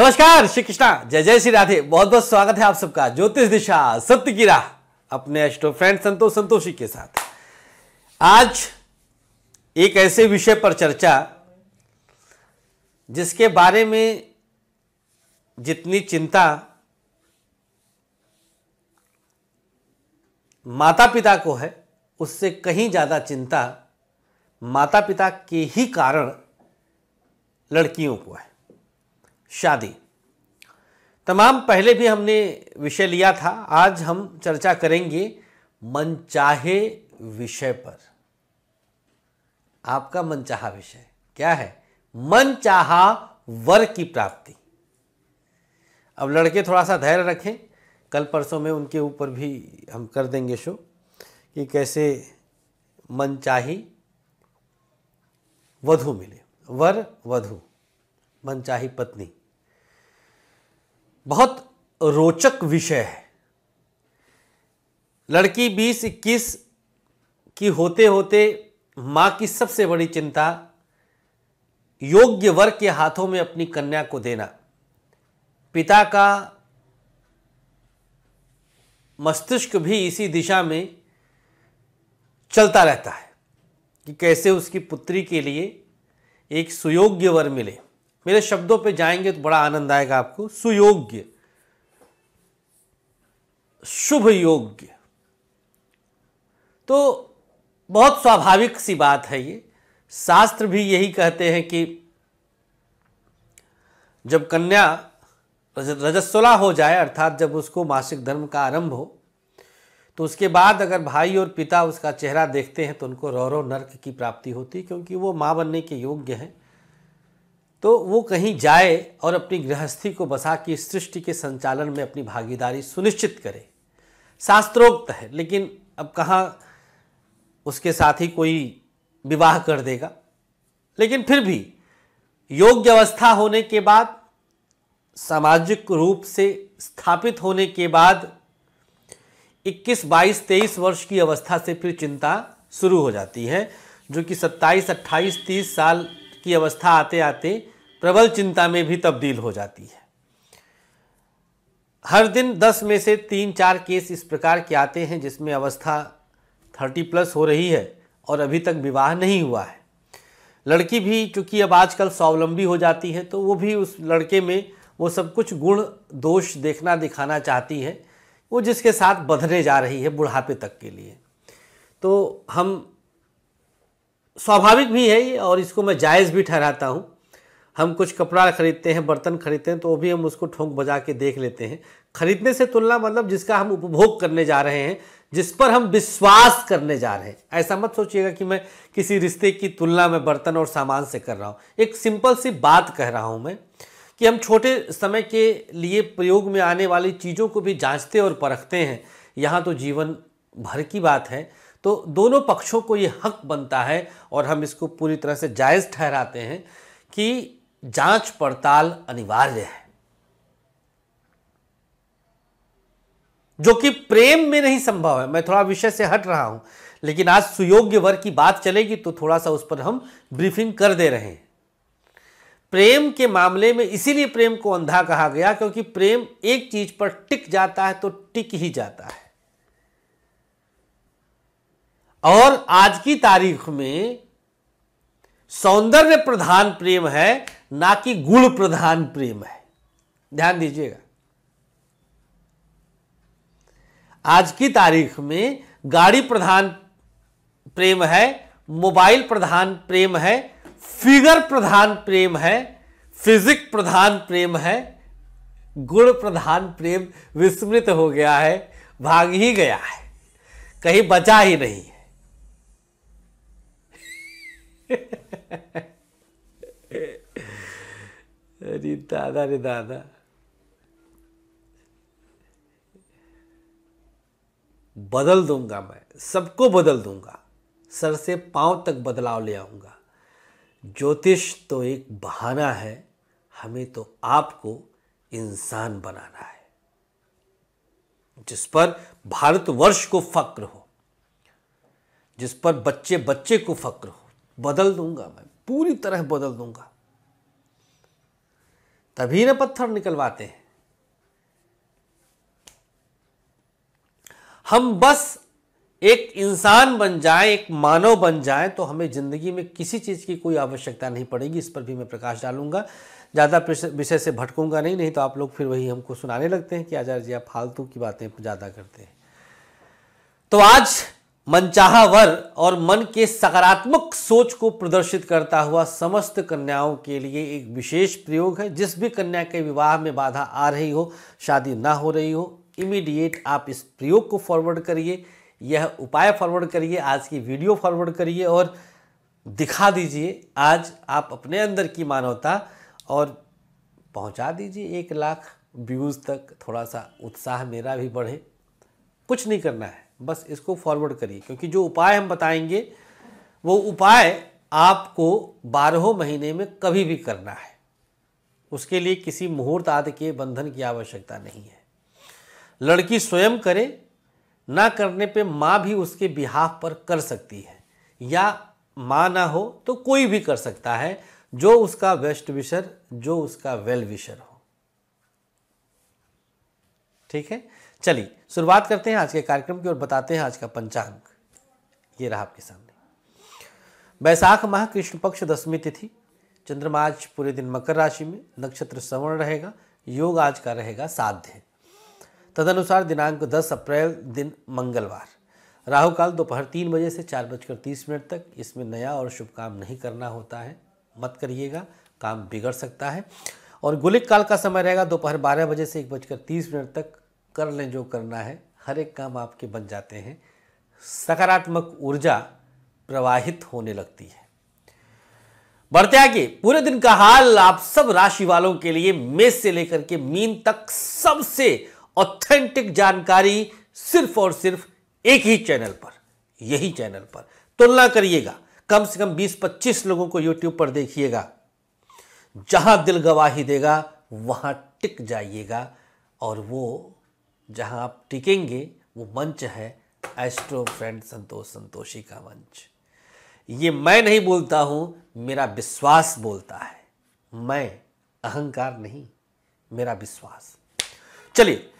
नमस्कार श्री कृष्णा जय जय श्री राधे बहुत बहुत स्वागत है आप सबका ज्योतिष दिशा सत्य की राह अपने अष्टो फ्रेंड संतोष संतोषी के साथ आज एक ऐसे विषय पर चर्चा जिसके बारे में जितनी चिंता माता पिता को है उससे कहीं ज़्यादा चिंता माता पिता के ही कारण लड़कियों को है शादी तमाम पहले भी हमने विषय लिया था आज हम चर्चा करेंगे मनचाहे विषय पर आपका मनचाहा विषय क्या है मनचाहा वर की प्राप्ति अब लड़के थोड़ा सा धैर्य रखें कल परसों में उनके ऊपर भी हम कर देंगे शो कि कैसे मनचाही वधु मिले वर वधु मनचाही पत्नी बहुत रोचक विषय है लड़की 20-21 की होते होते माँ की सबसे बड़ी चिंता योग्य वर्ग के हाथों में अपनी कन्या को देना पिता का मस्तिष्क भी इसी दिशा में चलता रहता है कि कैसे उसकी पुत्री के लिए एक सुयोग्य वर मिले मेरे शब्दों पे जाएंगे तो बड़ा आनंद आएगा आपको सुयोग्य शुभ योग्य तो बहुत स्वाभाविक सी बात है ये शास्त्र भी यही कहते हैं कि जब कन्या रजस्वला हो जाए अर्थात जब उसको मासिक धर्म का आरंभ हो तो उसके बाद अगर भाई और पिता उसका चेहरा देखते हैं तो उनको रौरव नर्क की प्राप्ति होती है क्योंकि वो माँ बनने के योग्य हैं तो वो कहीं जाए और अपनी गृहस्थी को बसा के सृष्टि के संचालन में अपनी भागीदारी सुनिश्चित करे शास्त्रोक्त है लेकिन अब कहाँ उसके साथ ही कोई विवाह कर देगा लेकिन फिर भी योग्य अवस्था होने के बाद सामाजिक रूप से स्थापित होने के बाद 21, 22, 23 वर्ष की अवस्था से फिर चिंता शुरू हो जाती है जो कि 27, 28, 30 साल की अवस्था आते आते प्रबल चिंता में भी तब्दील हो जाती है हर दिन दस में से तीन चार केस इस प्रकार के आते हैं जिसमें अवस्था थर्टी प्लस हो रही है और अभी तक विवाह नहीं हुआ है लड़की भी चूंकि अब आजकल स्वावलंबी हो जाती है तो वो भी उस लड़के में वो सब कुछ गुण दोष देखना दिखाना चाहती है वो जिसके साथ बधने जा रही है बुढ़ापे तक के लिए तो हम स्वाभाविक भी है और इसको मैं जायज़ भी ठहराता हूँ हम कुछ कपड़ा खरीदते हैं बर्तन खरीदते हैं तो वो भी हम उसको ठोंक बजा के देख लेते हैं खरीदने से तुलना मतलब जिसका हम उपभोग करने जा रहे हैं जिस पर हम विश्वास करने जा रहे हैं ऐसा मत सोचिएगा कि मैं किसी रिश्ते की तुलना में बर्तन और सामान से कर रहा हूँ एक सिंपल सी बात कह रहा हूँ मैं कि हम छोटे समय के लिए प्रयोग में आने वाली चीज़ों को भी जांचते और परखते हैं यहाँ तो जीवन भर की बात है तो दोनों पक्षों को ये हक बनता है और हम इसको पूरी तरह से जायज़ ठहराते हैं कि जांच पड़ताल अनिवार्य है जो कि प्रेम में नहीं संभव है मैं थोड़ा विषय से हट रहा हूं लेकिन आज सुयोग्य वर्ग की बात चलेगी तो थोड़ा सा उस पर हम ब्रीफिंग कर दे रहे हैं प्रेम के मामले में इसीलिए प्रेम को अंधा कहा गया क्योंकि प्रेम एक चीज पर टिक जाता है तो टिक ही जाता है और आज की तारीख में सौंदर्य प्रधान प्रेम है ना कि गुण प्रधान प्रेम है ध्यान दीजिएगा आज की तारीख में गाड़ी प्रधान प्रेम है मोबाइल प्रधान प्रेम है फिगर प्रधान प्रेम है फिजिक प्रधान प्रेम है गुण प्रधान प्रेम विस्मृत हो गया है भाग ही गया है कहीं बचा ही नहीं है अरे दादा रे दादा बदल दूंगा मैं सबको बदल दूंगा सर से पांव तक बदलाव ले आऊंगा ज्योतिष तो एक बहाना है हमें तो आपको इंसान बनाना है जिस पर भारतवर्ष को फक्र हो जिस पर बच्चे बच्चे को फक्र हो बदल दूंगा मैं पूरी तरह बदल दूंगा तभी ना पत्थर निकलवाते हैं हम बस एक इंसान बन जाए एक मानव बन जाए तो हमें ज़िंदगी में किसी चीज़ की कोई आवश्यकता नहीं पड़ेगी इस पर भी मैं प्रकाश डालूंगा ज़्यादा विषय से भटकूंगा नहीं नहीं तो आप लोग फिर वही हमको सुनाने लगते हैं कि आचार्य जी आप फालतू की बातें ज़्यादा करते हैं तो आज मनचाहा वर और मन के सकारात्मक सोच को प्रदर्शित करता हुआ समस्त कन्याओं के लिए एक विशेष प्रयोग है जिस भी कन्या के विवाह में बाधा आ रही हो शादी ना हो रही हो इमीडिएट आप इस प्रयोग को फॉरवर्ड करिए यह उपाय फॉरवर्ड करिए आज की वीडियो फॉरवर्ड करिए और दिखा दीजिए आज आप अपने अंदर की मानवता और पहुंचा दीजिए एक लाख व्यूज़ तक थोड़ा सा उत्साह मेरा भी बढ़े कुछ नहीं करना है बस इसको फॉरवर्ड करिए क्योंकि जो उपाय हम बताएंगे वो उपाय आपको बारहों महीने में कभी भी करना है उसके लिए किसी मुहूर्त आदि के बंधन की आवश्यकता नहीं है लड़की स्वयं करे ना करने पे माँ भी उसके बिहाफ पर कर सकती है या माँ ना हो तो कोई भी कर सकता है जो उसका वेस्ट विशर जो उसका वेल विशर हो ठीक है चलिए शुरुआत करते हैं आज के कार्यक्रम की और बताते हैं आज का पंचांग ये रहा आपके सामने वैशाख माह कृष्ण पक्ष दशमी तिथि चंद्रमा आज पूरे दिन मकर राशि में नक्षत्र श्रवण रहेगा योग आज का रहेगा साध्य तदनुसार दिनांक 10 अप्रैल दिन मंगलवार राहु काल दोपहर तीन बजे से चार बजकर तीस मिनट तक इसमें नया और शुभ काम नहीं करना होता है मत करिएगा काम बिगड़ सकता है और गुलिक काल का समय रहेगा दोपहर बारह बजे से एक बजकर तीस मिनट तक कर लें जो करना है हर एक काम आपके बन जाते हैं सकारात्मक ऊर्जा प्रवाहित होने लगती है बढ़ते आगे पूरे दिन का हाल आप सब राशि वालों के लिए मेष से लेकर के मीन तक सबसे ऑथेंटिक जानकारी सिर्फ और सिर्फ एक ही चैनल पर यही चैनल पर तुलना करिएगा कम से कम 20-25 लोगों को यूट्यूब पर देखिएगा जहां दिल गवाही देगा वहां टिक जाइएगा और वो जहां आप टिकेंगे वो मंच है एस्ट्रो फ्रेंड संतोष संतोषी का मंच ये मैं नहीं बोलता हूं मेरा विश्वास बोलता है मैं अहंकार नहीं मेरा विश्वास चलिए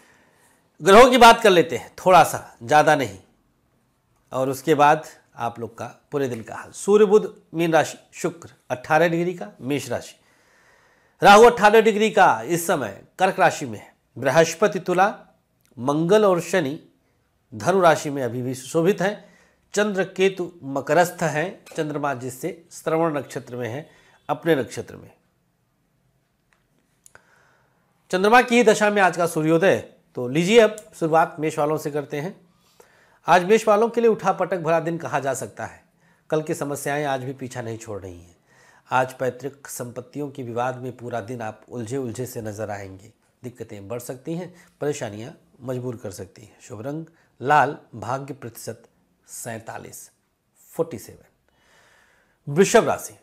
ग्रहों की बात कर लेते हैं थोड़ा सा ज़्यादा नहीं और उसके बाद आप लोग का पूरे दिन का हाल सूर्य बुद्ध मीन राशि शुक्र 18 डिग्री का मेष राशि राहु 18 डिग्री का इस समय कर्क राशि में है बृहस्पति तुला मंगल और शनि धनु राशि में अभी भी सुशोभित हैं चंद्र केतु मकरस्थ हैं चंद्रमा जिससे श्रवण नक्षत्र में है अपने नक्षत्र में चंद्रमा की दशा में आज का सूर्योदय तो लीजिए अब शुरुआत मेष वालों से करते हैं आज मेष वालों के लिए उठा पटक भरा दिन कहा जा सकता है कल की समस्याएं आज भी पीछा नहीं छोड़ रही हैं आज पैतृक संपत्तियों के विवाद में पूरा दिन आप उलझे उलझे से नजर आएंगे दिक्कतें बढ़ सकती हैं परेशानियां मजबूर कर सकती है शुभ रंग लाल भाग्य प्रतिशत सैतालीस फोर्टी सेवन वृषभ राशि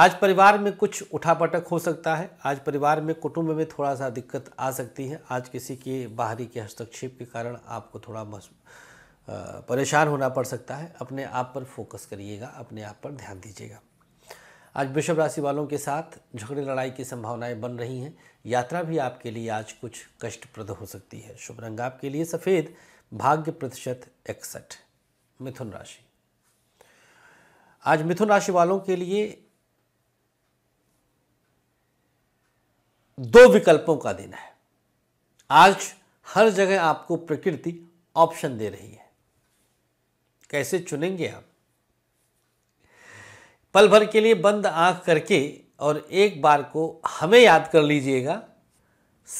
आज परिवार में कुछ उठापटक हो सकता है आज परिवार में कुटुंब में थोड़ा सा दिक्कत आ सकती है आज किसी के बाहरी के हस्तक्षेप के कारण आपको थोड़ा परेशान होना पड़ सकता है अपने आप पर फोकस करिएगा अपने आप पर ध्यान दीजिएगा आज वृषभ राशि वालों के साथ झगड़े लड़ाई की संभावनाएं बन रही हैं यात्रा भी आपके लिए आज कुछ कष्टप्रद हो सकती है शुभ रंग आपके लिए सफ़ेद भाग्य प्रतिशत इकसठ मिथुन राशि आज मिथुन राशि वालों के लिए दो विकल्पों का दिन है आज हर जगह आपको प्रकृति ऑप्शन दे रही है कैसे चुनेंगे आप पल भर के लिए बंद आंख करके और एक बार को हमें याद कर लीजिएगा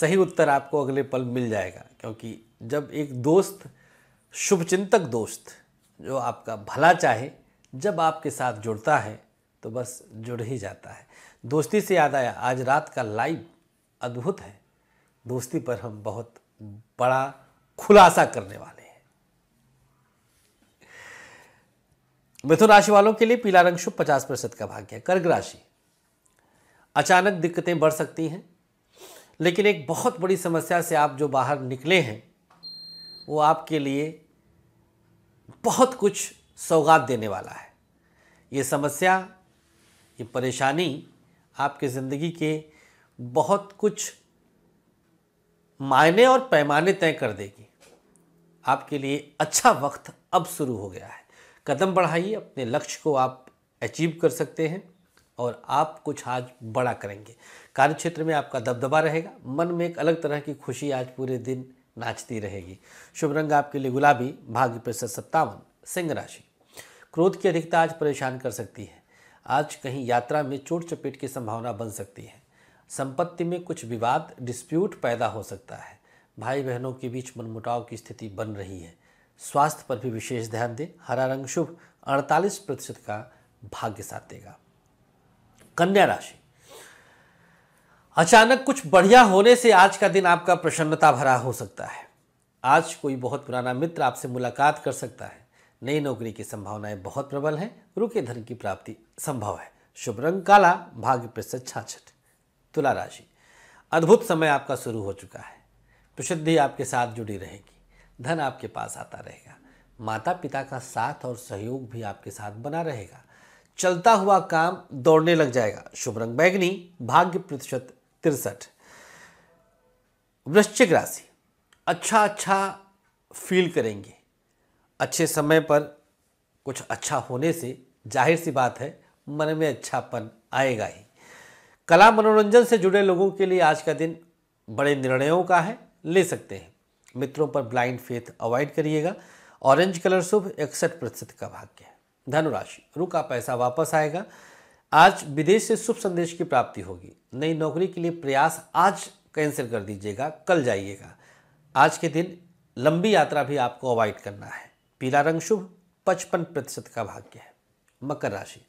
सही उत्तर आपको अगले पल मिल जाएगा क्योंकि जब एक दोस्त शुभचिंतक दोस्त जो आपका भला चाहे जब आपके साथ जुड़ता है तो बस जुड़ ही जाता है दोस्ती से याद आया आज रात का लाइव अद्भुत है दोस्ती पर हम बहुत बड़ा खुलासा करने वाले हैं मिथुन राशि वालों के लिए पीला रंग शुभ पचास प्रतिशत का भाग्य कर्क राशि अचानक दिक्कतें बढ़ सकती हैं लेकिन एक बहुत बड़ी समस्या से आप जो बाहर निकले हैं वो आपके लिए बहुत कुछ सौगात देने वाला है ये समस्या ये परेशानी आपके ज़िंदगी के बहुत कुछ मायने और पैमाने तय कर देगी आपके लिए अच्छा वक्त अब शुरू हो गया है कदम बढ़ाइए अपने लक्ष्य को आप अचीव कर सकते हैं और आप कुछ आज बड़ा करेंगे कार्य क्षेत्र में आपका दबदबा रहेगा मन में एक अलग तरह की खुशी आज पूरे दिन नाचती रहेगी शुभ रंग आपके लिए गुलाबी भाग्य प्रतिशत सत्तावन सिंह राशि क्रोध की अधिकता आज परेशान कर सकती है आज कहीं यात्रा में चोट चपेट की संभावना बन सकती है संपत्ति में कुछ विवाद डिस्प्यूट पैदा हो सकता है भाई बहनों के बीच मनमुटाव की स्थिति बन रही है स्वास्थ्य पर भी विशेष ध्यान दें हरा रंग शुभ अड़तालीस प्रतिशत का भाग्य साथ देगा कन्या राशि अचानक कुछ बढ़िया होने से आज का दिन आपका प्रसन्नता भरा हो सकता है आज कोई बहुत पुराना मित्र आपसे मुलाकात कर सकता है नई नौकरी की संभावनाएं बहुत प्रबल हैं रुके धन की प्राप्ति संभव है शुभ रंग काला भाग्य प्रतिशत छाछठ तुला राशि अद्भुत समय आपका शुरू हो चुका है प्रसिद्धि आपके साथ जुड़ी रहेगी धन आपके पास आता रहेगा माता पिता का साथ और सहयोग भी आपके साथ बना रहेगा चलता हुआ काम दौड़ने लग जाएगा शुभ रंग बैगनी भाग्य प्रतिशत तिरसठ वृश्चिक राशि अच्छा अच्छा फील करेंगे अच्छे समय पर कुछ अच्छा होने से जाहिर सी बात है मन में अच्छापन आएगा ही कला मनोरंजन से जुड़े लोगों के लिए आज का दिन बड़े निर्णयों का है ले सकते हैं मित्रों पर ब्लाइंड फेथ अवॉइड करिएगा ऑरेंज कलर शुभ इकसठ प्रतिशत का भाग्य है धनुराशि रुका पैसा वापस आएगा आज विदेश से शुभ संदेश की प्राप्ति होगी नई नौकरी के लिए प्रयास आज कैंसिल कर दीजिएगा कल जाइएगा आज के दिन लंबी यात्रा भी आपको अवॉइड करना है पीला रंग शुभ पचपन प्रतिशत का भाग्य है मकर राशि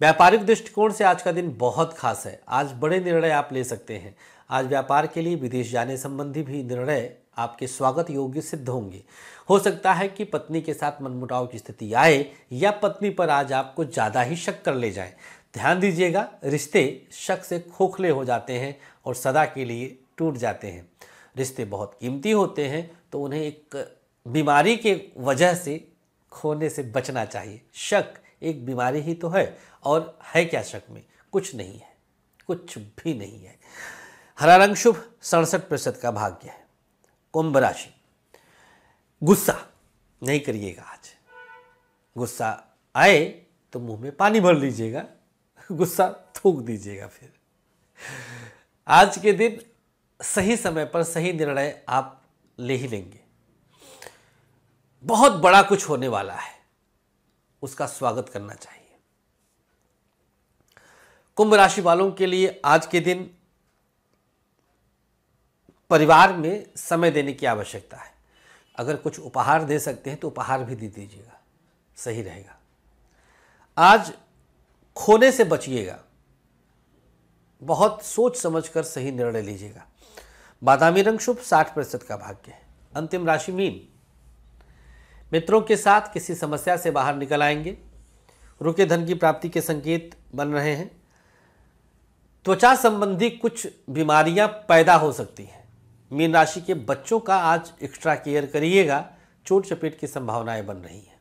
व्यापारिक दृष्टिकोण से आज का दिन बहुत खास है आज बड़े निर्णय आप ले सकते हैं आज व्यापार के लिए विदेश जाने संबंधी भी निर्णय आपके स्वागत योग्य सिद्ध होंगे हो सकता है कि पत्नी के साथ मनमुटाव की स्थिति आए या पत्नी पर आज आपको ज़्यादा ही शक कर ले जाए ध्यान दीजिएगा रिश्ते शक से खोखले हो जाते हैं और सदा के लिए टूट जाते हैं रिश्ते बहुत कीमती होते हैं तो उन्हें एक बीमारी के वजह से खोने से बचना चाहिए शक एक बीमारी ही तो है और है क्या शक में कुछ नहीं है कुछ भी नहीं है हरा रंग शुभ सड़सठ प्रतिशत का भाग्य है कुंभ राशि गुस्सा नहीं करिएगा आज गुस्सा आए तो मुंह में पानी भर लीजिएगा गुस्सा थूक दीजिएगा फिर आज के दिन सही समय पर सही निर्णय आप ले ही लेंगे बहुत बड़ा कुछ होने वाला है उसका स्वागत करना चाहिए कुंभ राशि वालों के लिए आज के दिन परिवार में समय देने की आवश्यकता है अगर कुछ उपहार दे सकते हैं तो उपहार भी दे दीजिएगा सही रहेगा आज खोने से बचिएगा बहुत सोच समझ कर सही निर्णय लीजिएगा बादामी रंग शुभ साठ प्रतिशत का भाग्य है अंतिम राशि मीन मित्रों के साथ किसी समस्या से बाहर निकल आएंगे रुके धन की प्राप्ति के संकेत बन रहे हैं त्वचा संबंधी कुछ बीमारियां पैदा हो सकती हैं मीन राशि के बच्चों का आज एक्स्ट्रा केयर करिएगा चोट चपेट की संभावनाएं बन रही हैं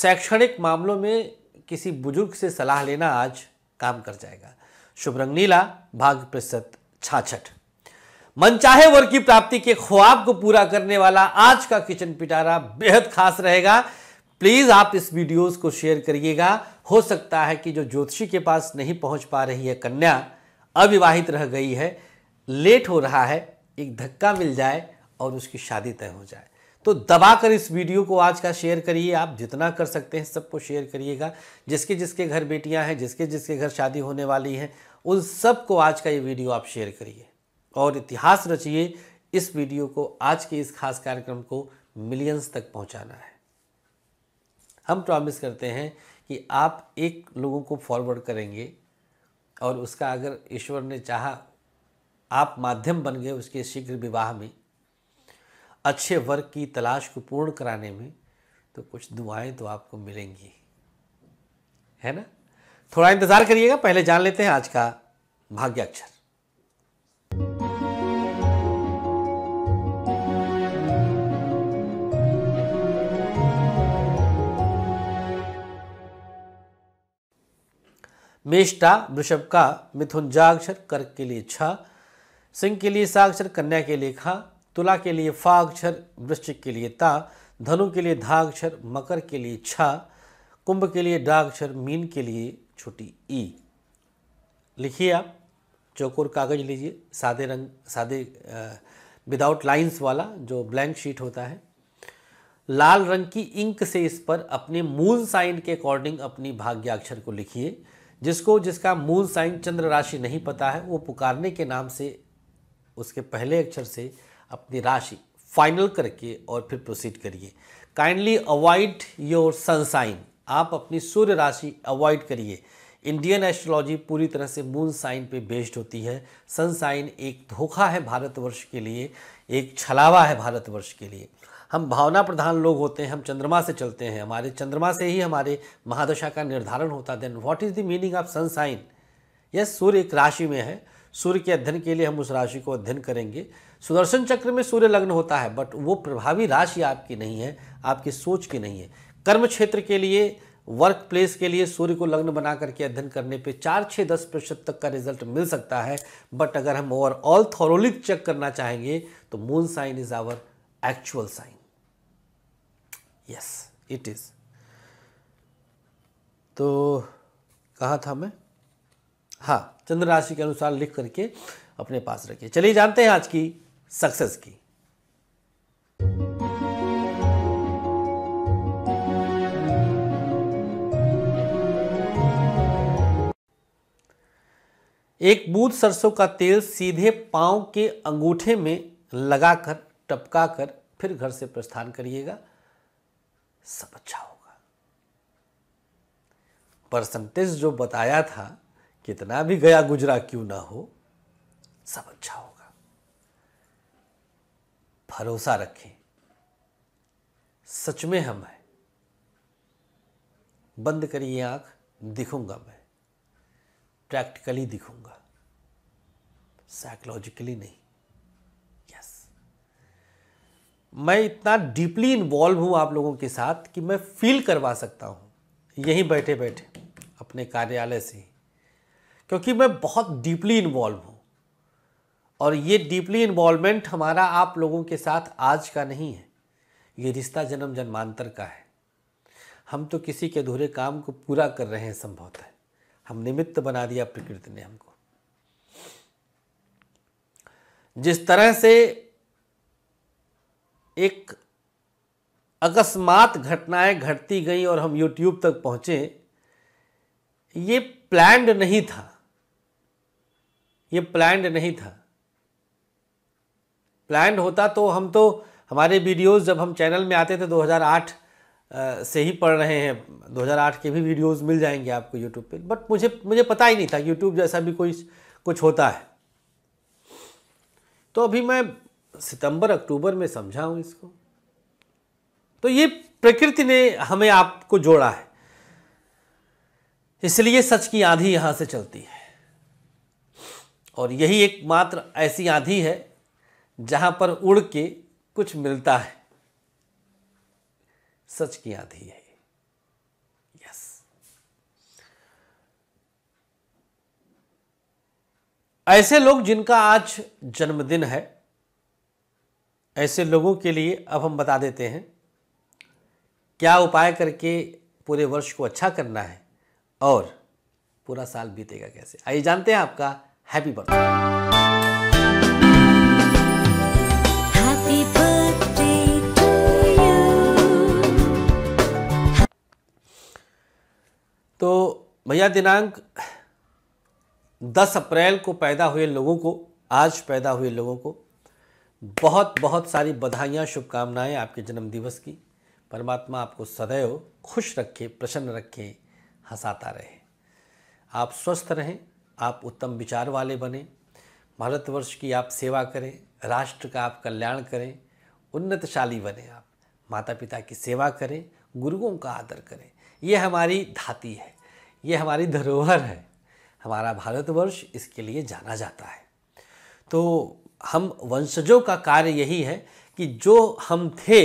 शैक्षणिक मामलों में किसी बुजुर्ग से सलाह लेना आज काम कर जाएगा शुभ रंग नीला भाग्य प्रतिशत छाछठ मनचाहे वर्ग की प्राप्ति के ख्वाब को पूरा करने वाला आज का किचन पिटारा बेहद खास रहेगा प्लीज़ आप इस वीडियोस को शेयर करिएगा हो सकता है कि जो ज्योतिषी के पास नहीं पहुंच पा रही है कन्या अविवाहित रह गई है लेट हो रहा है एक धक्का मिल जाए और उसकी शादी तय हो जाए तो दबा कर इस वीडियो को आज का शेयर करिए आप जितना कर सकते हैं सबको शेयर करिएगा जिसके जिसके घर बेटियां हैं जिसके जिसके घर शादी होने वाली हैं उन सबको आज का ये वीडियो आप शेयर करिए और इतिहास रचिए इस वीडियो को आज के इस खास कार्यक्रम को मिलियंस तक पहुंचाना है हम प्रॉमिस करते हैं कि आप एक लोगों को फॉरवर्ड करेंगे और उसका अगर ईश्वर ने चाहा आप माध्यम बन गए उसके शीघ्र विवाह में अच्छे वर्ग की तलाश को पूर्ण कराने में तो कुछ दुआएं तो आपको मिलेंगी है ना थोड़ा इंतज़ार करिएगा पहले जान लेते हैं आज का भाग्याक्षर मेष्टा वृषभ का मिथुन अक्षर कर्क के लिए छ सिंह के लिए साक्षर कन्या के लिए खा तुला के लिए फाक्षर वृश्चिक के लिए ता धनु के लिए धाक्षर मकर के लिए छा कुंभ के लिए डाक्षर मीन के लिए छोटी ई लिखिए आप चौकोर कागज लीजिए सादे रंग सादे विदाउट लाइंस वाला जो ब्लैंक शीट होता है लाल रंग की इंक से इस पर अपने मूल साइन के अकॉर्डिंग अपनी भाग्याक्षर को लिखिए जिसको जिसका मूल साइन चंद्र राशि नहीं पता है वो पुकारने के नाम से उसके पहले अक्षर से अपनी राशि फाइनल करके और फिर प्रोसीड करिए काइंडली अवॉइड योर सनसाइन आप अपनी सूर्य राशि अवॉइड करिए इंडियन एस्ट्रोलॉजी पूरी तरह से मून साइन पे बेस्ड होती है सन साइन एक धोखा है भारतवर्ष के लिए एक छलावा है भारतवर्ष के लिए हम भावना प्रधान लोग होते हैं हम चंद्रमा से चलते हैं हमारे चंद्रमा से ही हमारे महादशा का निर्धारण होता है then what is the meaning of sun sign yes सूर्य एक राशि में है सूर्य के अध्ययन के लिए हम उस राशि को अध्ययन करेंगे सुदर्शन चक्र में सूर्य लग्न होता है बट वो प्रभावी राशि आपकी नहीं है आपकी सोच की नहीं है कर्म क्षेत्र के लिए वर्क प्लेस के लिए सूर्य को लग्न बना करके अध्ययन करने पे चार छः दस प्रतिशत तक का रिजल्ट मिल सकता है बट अगर हम ओवरऑल थोरोलिक चेक करना चाहेंगे तो moon sign is our actual sign yes it is तो कहा था मैं हाँ चंद्र राशि के अनुसार लिख करके अपने पास रखिए चलिए जानते हैं आज की सक्सेस की एक बूंद सरसों का तेल सीधे पांव के अंगूठे में लगाकर टपका कर फिर घर से प्रस्थान करिएगा सब अच्छा होगा परसेंटेज जो बताया था कितना भी गया गुजरा क्यों ना हो सब अच्छा होगा भरोसा रखें सच में हम हैं बंद करिए आंख दिखूंगा मैं प्रैक्टिकली दिखूंगा साइकोलॉजिकली नहीं यस मैं इतना डीपली इन्वॉल्व हूं आप लोगों के साथ कि मैं फील करवा सकता हूं यहीं बैठे बैठे अपने कार्यालय से ही क्योंकि मैं बहुत डीपली इन्वॉल्व हूँ और ये डीपली इन्वॉल्वमेंट हमारा आप लोगों के साथ आज का नहीं है ये रिश्ता जन्म जन्मांतर का है हम तो किसी के अधूरे काम को पूरा कर रहे हैं संभवतः है। हम निमित्त बना दिया प्रकृति ने हमको जिस तरह से एक अकस्मात घटनाएं घटती गई और हम यूट्यूब तक पहुंचे ये प्लैंड नहीं था ये प्लैंड नहीं था प्लैंड होता तो हम तो हमारे वीडियोस जब हम चैनल में आते थे 2008 से ही पढ़ रहे हैं 2008 के भी वीडियोस मिल जाएंगे आपको यूट्यूब पे बट मुझे मुझे पता ही नहीं था यूट्यूब जैसा भी कोई कुछ होता है तो अभी मैं सितंबर अक्टूबर में समझा हूँ इसको तो ये प्रकृति ने हमें आपको जोड़ा है इसलिए सच की आंधी यहां से चलती है और यही एकमात्र ऐसी आंधी है जहां पर उड़ के कुछ मिलता है सच की आंधी है यस ऐसे लोग जिनका आज जन्मदिन है ऐसे लोगों के लिए अब हम बता देते हैं क्या उपाय करके पूरे वर्ष को अच्छा करना है और पूरा साल बीतेगा कैसे आइए जानते हैं आपका हैप्पी बर्थडे तो भैया दिनांक 10 अप्रैल को पैदा हुए लोगों को आज पैदा हुए लोगों को बहुत बहुत सारी बधाइयाँ शुभकामनाएं आपके जन्मदिवस की परमात्मा आपको सदैव खुश रखे प्रसन्न रखे हंसाता रहे आप स्वस्थ रहें आप उत्तम विचार वाले बने भारतवर्ष की आप सेवा करें राष्ट्र का आप कल्याण करें उन्नतशाली बने आप माता पिता की सेवा करें गुरुओं का आदर करें ये हमारी धाती है ये हमारी धरोहर है हमारा भारतवर्ष इसके लिए जाना जाता है तो हम वंशजों का कार्य यही है कि जो हम थे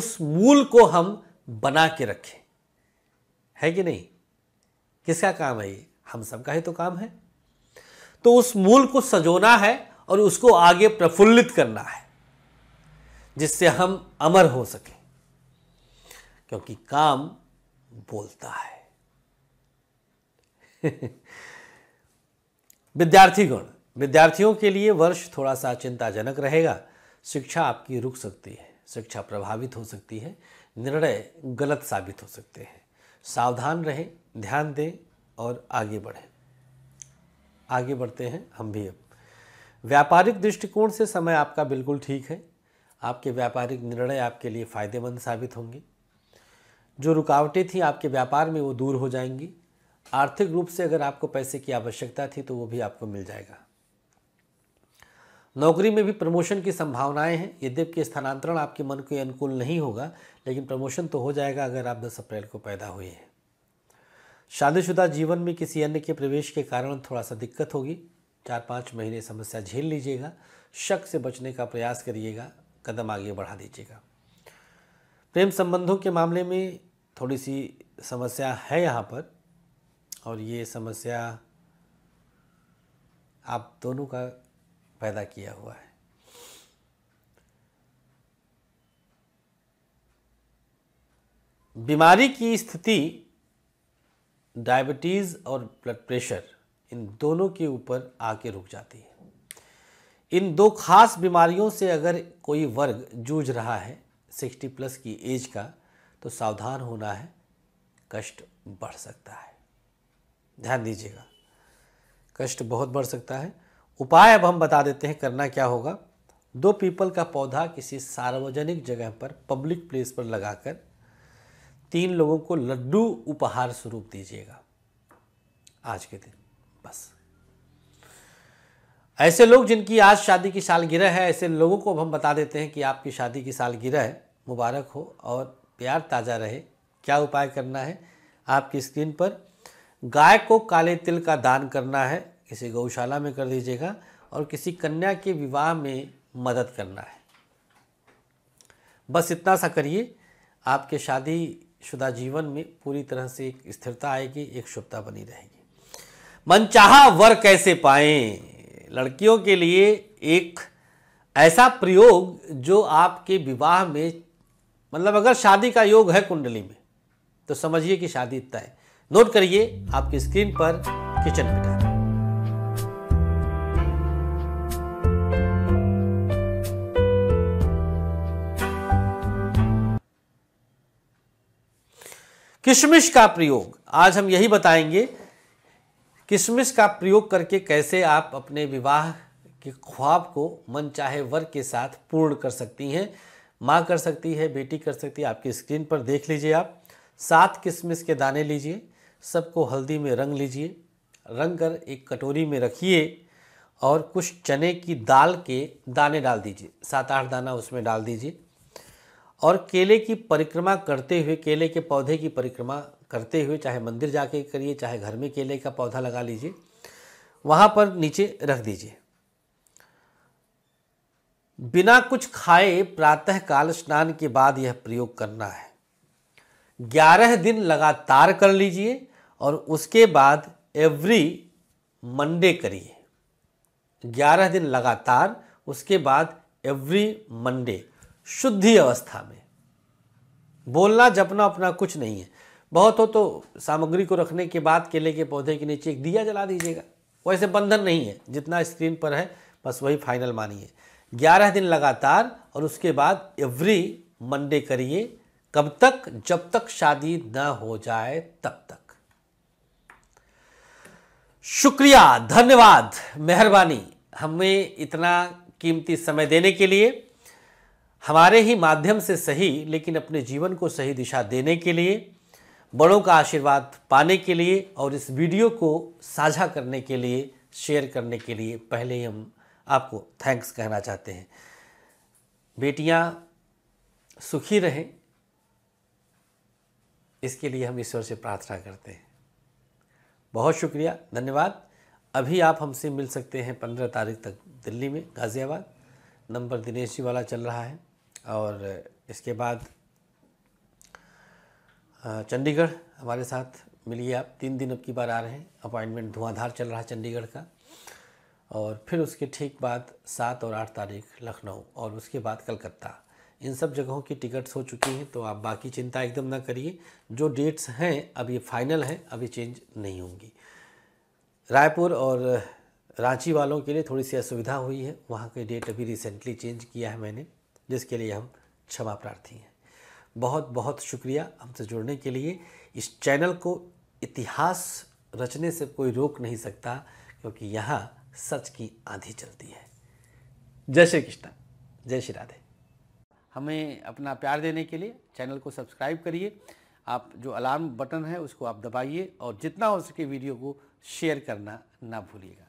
उस मूल को हम बना के रखें है कि नहीं किसका काम है ये हम सबका ही तो काम है तो उस मूल को सजोना है और उसको आगे प्रफुल्लित करना है जिससे हम अमर हो सके क्योंकि काम बोलता है विद्यार्थी गुण विद्यार्थियों के लिए वर्ष थोड़ा सा चिंताजनक रहेगा शिक्षा आपकी रुक सकती है शिक्षा प्रभावित हो सकती है निर्णय गलत साबित हो सकते हैं सावधान रहें ध्यान दें और आगे बढ़ें आगे बढ़ते हैं हम भी अब व्यापारिक दृष्टिकोण से समय आपका बिल्कुल ठीक है आपके व्यापारिक निर्णय आपके लिए फ़ायदेमंद साबित होंगे जो रुकावटें थी आपके व्यापार में वो दूर हो जाएंगी आर्थिक रूप से अगर आपको पैसे की आवश्यकता थी तो वो भी आपको मिल जाएगा नौकरी में भी प्रमोशन की संभावनाएं हैं यद्यपि स्थानांतरण आपके मन के अनुकूल नहीं होगा लेकिन प्रमोशन तो हो जाएगा अगर आप दस अप्रैल को पैदा हुए हैं शादीशुदा जीवन में किसी अन्य के प्रवेश के कारण थोड़ा सा दिक्कत होगी चार पाँच महीने समस्या झेल लीजिएगा शक से बचने का प्रयास करिएगा कदम आगे बढ़ा दीजिएगा प्रेम संबंधों के मामले में थोड़ी सी समस्या है यहाँ पर और ये समस्या आप दोनों का पैदा किया हुआ है बीमारी की स्थिति डायबिटीज़ और ब्लड प्रेशर इन दोनों के ऊपर आके रुक जाती है इन दो खास बीमारियों से अगर कोई वर्ग जूझ रहा है 60 प्लस की एज का तो सावधान होना है कष्ट बढ़ सकता है ध्यान दीजिएगा कष्ट बहुत बढ़ सकता है उपाय अब हम बता देते हैं करना क्या होगा दो पीपल का पौधा किसी सार्वजनिक जगह पर पब्लिक प्लेस पर लगाकर तीन लोगों को लड्डू उपहार स्वरूप दीजिएगा आज के दिन बस ऐसे लोग जिनकी आज शादी की सालगिरह है ऐसे लोगों को अब हम बता देते हैं कि आपकी शादी की सालगिरह है मुबारक हो और प्यार ताज़ा रहे क्या उपाय करना है आपकी स्क्रीन पर गाय को काले तिल का दान करना है किसी गौशाला में कर दीजिएगा और किसी कन्या के विवाह में मदद करना है बस इतना सा करिए आपके शादी शुदा जीवन में पूरी तरह से एक स्थिरता आएगी एक शुभता बनी रहेगी मनचाहा वर कैसे पाए लड़कियों के लिए एक ऐसा प्रयोग जो आपके विवाह में मतलब अगर शादी का योग है कुंडली में तो समझिए कि शादी तय नोट करिए आपकी स्क्रीन पर किचन पिटा किशमिश का प्रयोग आज हम यही बताएंगे किशमिश का प्रयोग करके कैसे आप अपने विवाह के ख्वाब को मन चाहे वर्ग के साथ पूर्ण कर सकती हैं माँ कर सकती है बेटी कर सकती है आपकी स्क्रीन पर देख लीजिए आप सात किशमिश के दाने लीजिए सबको हल्दी में रंग लीजिए रंग कर एक कटोरी में रखिए और कुछ चने की दाल के दाने डाल दीजिए सात आठ दाना उसमें डाल दीजिए और केले की परिक्रमा करते हुए केले के पौधे की परिक्रमा करते हुए चाहे मंदिर जाके करिए चाहे घर में केले का पौधा लगा लीजिए वहाँ पर नीचे रख दीजिए बिना कुछ खाए प्रातः काल स्नान के बाद यह प्रयोग करना है ग्यारह दिन लगातार कर लीजिए और उसके बाद एवरी मंडे करिए ग्यारह दिन लगातार उसके बाद एवरी मंडे शुद्धि अवस्था में बोलना जपना अपना कुछ नहीं है बहुत हो तो सामग्री को रखने के बाद केले के पौधे के नीचे एक दिया जला दीजिएगा वैसे बंधन नहीं है जितना स्क्रीन पर है बस वही फाइनल मानिए ग्यारह दिन लगातार और उसके बाद एवरी मंडे करिए कब तक जब तक शादी न हो जाए तब तक शुक्रिया धन्यवाद मेहरबानी हमें इतना कीमती समय देने के लिए हमारे ही माध्यम से सही लेकिन अपने जीवन को सही दिशा देने के लिए बड़ों का आशीर्वाद पाने के लिए और इस वीडियो को साझा करने के लिए शेयर करने के लिए पहले ही हम आपको थैंक्स कहना चाहते हैं बेटियां सुखी रहें इसके लिए हम ईश्वर से प्रार्थना करते हैं बहुत शुक्रिया धन्यवाद अभी आप हमसे मिल सकते हैं पंद्रह तारीख तक दिल्ली में गाज़ियाबाद नंबर दिनेश जी वाला चल रहा है और इसके बाद चंडीगढ़ हमारे साथ मिलिए आप तीन दिन अब की बार आ रहे हैं अपॉइंटमेंट धुआंधार चल रहा है चंडीगढ़ का और फिर उसके ठीक बाद सात और आठ तारीख लखनऊ और उसके बाद कलकत्ता इन सब जगहों की टिकट्स हो चुकी हैं तो आप बाकी चिंता एकदम ना करिए जो डेट्स हैं अभी फाइनल हैं अभी चेंज नहीं होंगी रायपुर और रांची वालों के लिए थोड़ी सी असुविधा हुई है वहाँ के डेट अभी रिसेंटली चेंज किया है मैंने जिसके लिए हम क्षमा प्रार्थी हैं बहुत बहुत शुक्रिया हमसे जुड़ने के लिए इस चैनल को इतिहास रचने से कोई रोक नहीं सकता क्योंकि यहाँ सच की आंधी चलती है जय श्री कृष्णा जय श्री राधे हमें अपना प्यार देने के लिए चैनल को सब्सक्राइब करिए आप जो अलार्म बटन है उसको आप दबाइए और जितना हो सके वीडियो को शेयर करना ना भूलिएगा